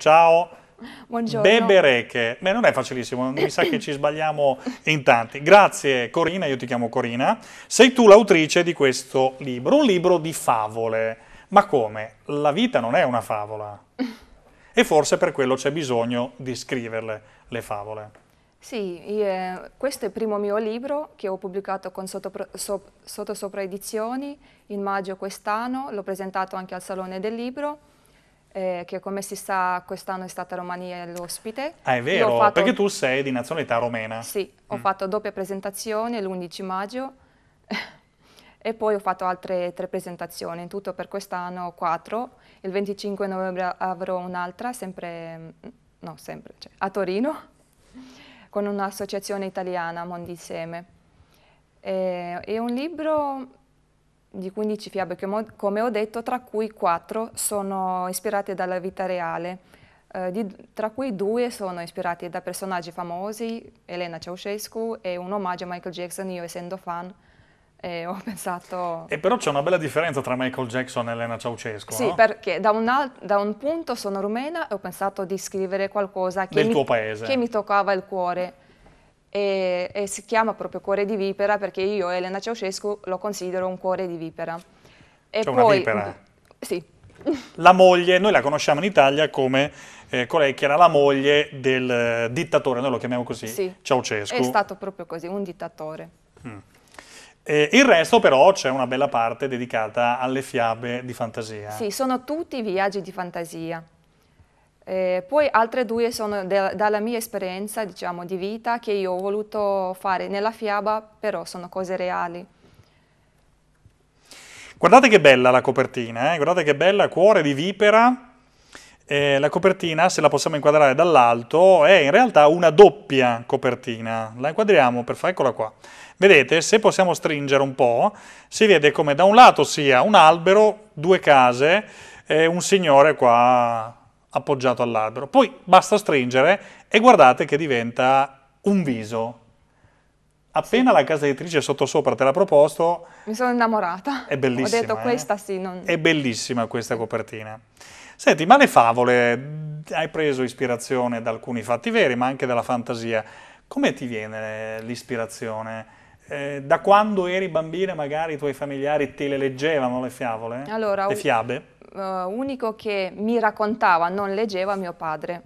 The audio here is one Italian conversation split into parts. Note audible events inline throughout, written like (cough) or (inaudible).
Ciao. Buongiorno. Bebereche. Beh, non è facilissimo, mi sa che ci sbagliamo in tanti. Grazie Corina, io ti chiamo Corina. Sei tu l'autrice di questo libro, un libro di favole. Ma come? La vita non è una favola. E forse per quello c'è bisogno di scriverle, le favole. Sì, io, eh, questo è il primo mio libro che ho pubblicato con Sottosopra so, sotto Edizioni in maggio quest'anno, l'ho presentato anche al Salone del Libro eh, che come si sa quest'anno è stata Romania l'ospite. Ah, è vero, fatto... perché tu sei di nazionalità romena. Sì, ho mm. fatto doppia presentazione l'11 maggio (laughs) e poi ho fatto altre tre presentazioni, in tutto per quest'anno quattro. Il 25 novembre avrò un'altra, sempre, mm, no, sempre cioè, a Torino, con un'associazione italiana, Mondi Insieme. E, e un libro di 15 fiabe che, come ho detto, tra cui 4 sono ispirate dalla vita reale, eh, di, tra cui 2 sono ispirate da personaggi famosi, Elena Ceausescu e un omaggio a Michael Jackson, io essendo fan. Eh, ho (laughs) pensato... E però c'è una bella differenza tra Michael Jackson e Elena Ceausescu, Sì, no? perché da un, alt- da un, punto sono rumena e ho pensato di scrivere qualcosa che, Del mi, che mi toccava il cuore e, e, si chiama proprio cuore di vipera perché io, Elena Ceausescu, lo considero un cuore di vipera. E cioè poi, una vipera? Sì. La moglie, noi la conosciamo in Italia come eh, colei che era la moglie del eh, dittatore, noi lo chiamiamo così, sì. Ceausescu. È stato proprio così, un dittatore. Mm. Eh, il resto però c'è una bella parte dedicata alle fiabe di fantasia. Sì, sono tutti viaggi di fantasia. Eh, poi altre due sono de, dalla mia esperienza diciamo, di vita che io ho voluto fare nella fiaba, però sono cose reali. Guardate che bella la copertina, eh? guardate che bella, cuore di vipera. Eh, la copertina, se la possiamo inquadrare dall'alto, è in realtà una doppia copertina. La inquadriamo, per fare, eccola qua. Vedete, se possiamo stringere un po', si vede come da un lato sia un albero, due case, e un signore qua appoggiato all'albero. Poi basta stringere e guardate che diventa un viso. Appena sì. la casa editrice sottosopra te l'ha proposto... Mi sono innamorata. È bellissima. Ho detto eh? questa sì. Non... È bellissima questa copertina. Senti, ma le favole, hai preso ispirazione da alcuni fatti veri, ma anche dalla fantasia. Come ti viene l'ispirazione? Eh, da quando eri bambina magari i tuoi familiari te le leggevano le favole? Allora, le fiabe? eh, unico che mi raccontava, non leggeva mio padre.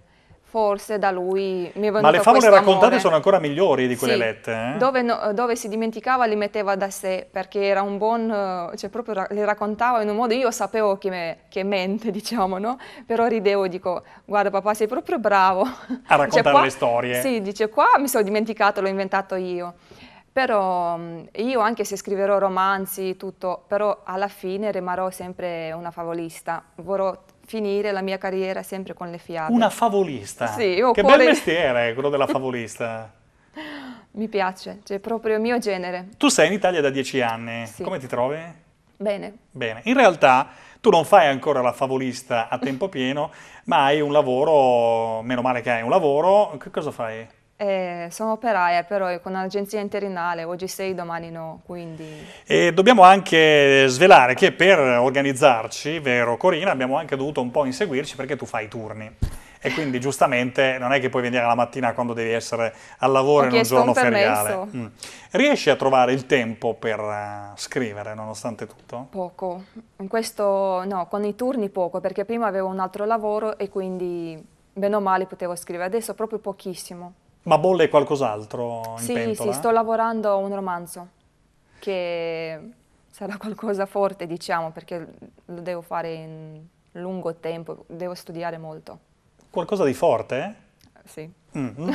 Forse da lui mi è venuto Ma le favole raccontate amore. sono ancora migliori di quelle sì, lette. Eh? Dove, no, dove, si dimenticava li metteva da sé, perché era un buon... Eh, cioè proprio le raccontava in un modo... Io sapevo che, me, che mente, (laughs) diciamo, no? Però ridevo, e dico, guarda papà sei proprio bravo. A (laughs) raccontare dice, qua, le storie. Sì, dice, qua mi sono dimenticato, l'ho inventato io. Però mhmm, io anche se scriverò romanzi, tutto, però alla fine rimarrò sempre una favolista. Vorrò finire la mia carriera sempre con le fiabe. Una favolista? Sì. Io che cuore... bel (laughs) mestiere è eh, quello della favolista. Mi piace, cioè è proprio il mio genere. Tu sei in Italia da dieci anni, sì. come ti trovi? Bene. Bene. In realtà tu non fai ancora la favolista a tempo (laughs) pieno, ma hai un lavoro, meno male che hai un lavoro, che cosa fai? Eh, sono operaia, però eh, con un'agenzia interinale, oggi sei, domani no, quindi... E dobbiamo anche svelare che per organizzarci, vero Corina, abbiamo anche dovuto un po' inseguirci perché tu fai i turni. E quindi giustamente non è che puoi venire la mattina quando devi essere al lavoro Ho in un giorno un feriale. Mm. Riesci a trovare il tempo per uh, scrivere nonostante tutto? Poco. In Questo, no, con i turni poco, perché prima avevo un altro lavoro e quindi bene o male potevo scrivere. Adesso proprio pochissimo. Ma bolle qualcos'altro in sì, pentola? Sì, sto lavorando un romanzo che sarà qualcosa forte, diciamo, perché lo devo fare in lungo tempo, devo studiare molto. Qualcosa di forte? Eh? Sì. Mm,